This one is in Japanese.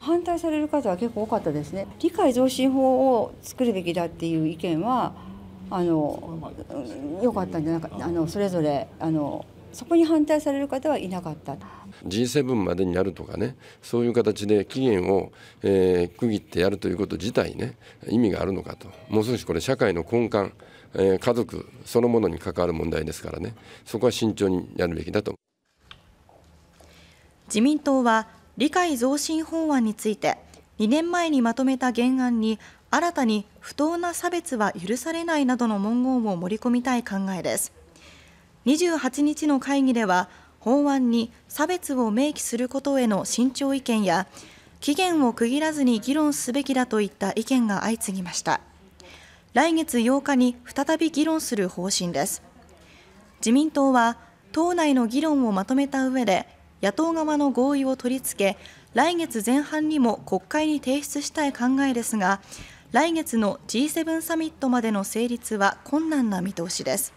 反対される方は結構多かったですね理解増進法を作るべきだっていう意見はあの良かったんじゃないかあのそれぞれあのそこに反対される方はいなかった G7 までになるとかねそういう形で期限を、えー、区切ってやるということ自体ね意味があるのかともう少しこれ社会の根幹、えー、家族そのものに関わる問題ですからねそこは慎重にやるべきだと自民党は理解増進法案について2年前にまとめた原案に新たに不当な差別は許されないなどの文言を盛り込みたい考えです28日の会議では法案に差別を明記することへの慎重意見や期限を区切らずに議論すべきだといった意見が相次ぎました来月8日に再び議論する方針です自民党は党内の議論をまとめた上で野党側の合意を取り付け、来月前半にも国会に提出したい考えですが、来月の G7 サミットまでの成立は困難な見通しです。